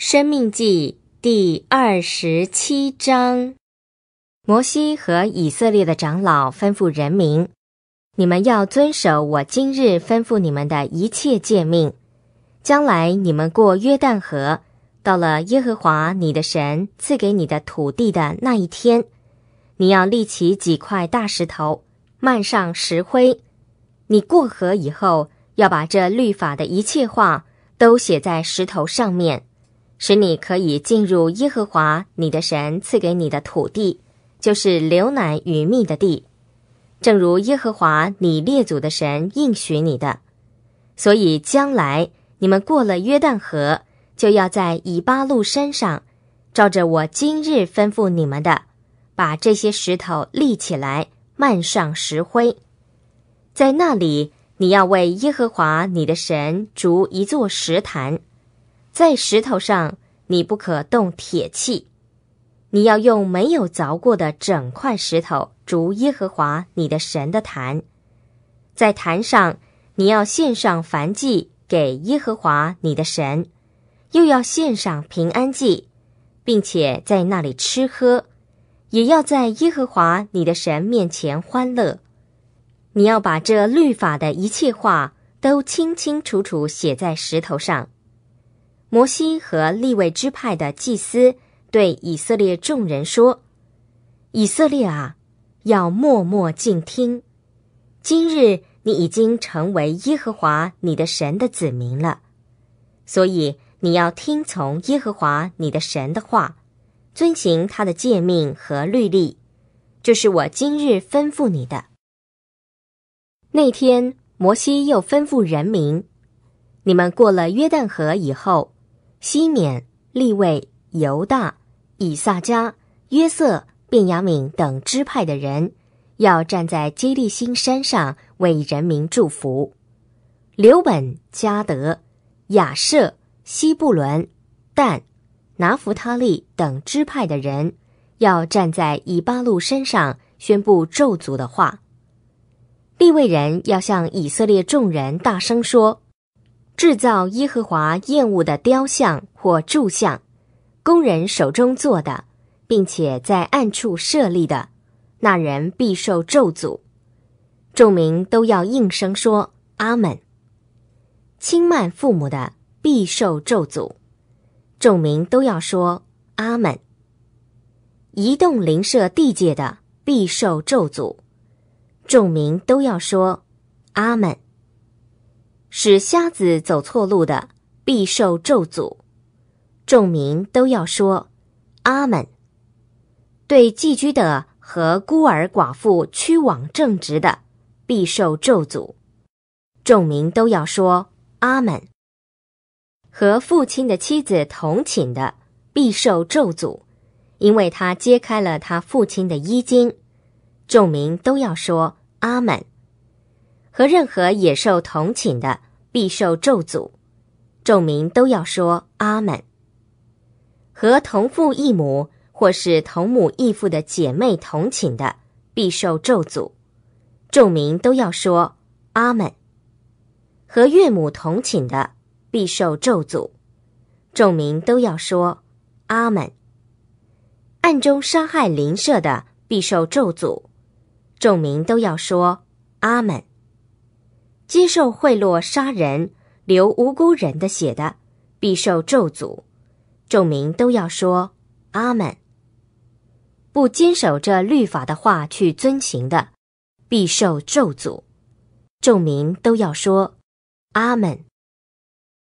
《生命记》第二十七章：摩西和以色列的长老吩咐人民：“你们要遵守我今日吩咐你们的一切诫命。将来你们过约旦河，到了耶和华你的神赐给你的土地的那一天，你要立起几块大石头，漫上石灰。你过河以后，要把这律法的一切话都写在石头上面。”使你可以进入耶和华你的神赐给你的土地，就是流奶与蜜的地，正如耶和华你列祖的神应许你的。所以将来你们过了约旦河，就要在以巴路山上，照着我今日吩咐你们的，把这些石头立起来，漫上石灰，在那里你要为耶和华你的神筑一座石坛。在石头上，你不可动铁器，你要用没有凿过的整块石头逐耶和华你的神的坛。在坛上，你要献上燔祭给耶和华你的神，又要献上平安祭，并且在那里吃喝，也要在耶和华你的神面前欢乐。你要把这律法的一切话都清清楚楚写在石头上。摩西和立位支派的祭司对以色列众人说：“以色列啊，要默默静听。今日你已经成为耶和华你的神的子民了，所以你要听从耶和华你的神的话，遵行他的诫命和律例，这是我今日吩咐你的。”那天，摩西又吩咐人民：“你们过了约旦河以后。”西缅、利位、犹大、以萨迦、约瑟、便雅敏等支派的人，要站在基利新山上为人民祝福；刘本、加德、亚舍、西布伦、但、拿弗他利等支派的人，要站在以巴路山上宣布咒诅的话。立位人要向以色列众人大声说。制造耶和华厌恶的雕像或铸像，工人手中做的，并且在暗处设立的，那人必受咒诅。众民都要应声说：“阿门。”轻慢父母的，必受咒诅。众民都要说：“阿门。”移动邻舍地界的，必受咒诅。众民都要说：“阿门。”使瞎子走错路的，必受咒诅；众民都要说阿门。对寄居的和孤儿寡妇屈枉正直的，必受咒诅；众民都要说阿门。和父亲的妻子同寝的，必受咒诅，因为他揭开了他父亲的衣襟；众民都要说阿门。和任何野兽同寝的，必受咒诅；众民都要说阿门。和同父异母或是同母异父的姐妹同寝的，必受咒诅；众民都要说阿门。和岳母同寝的，必受咒诅；众民都要说阿门。暗中杀害邻舍的，必受咒诅；众民都要说阿门。接受贿赂、杀人、流无辜人的血的，必受咒诅；众民都要说阿门。不坚守这律法的话去遵行的，必受咒诅；众民都要说阿门。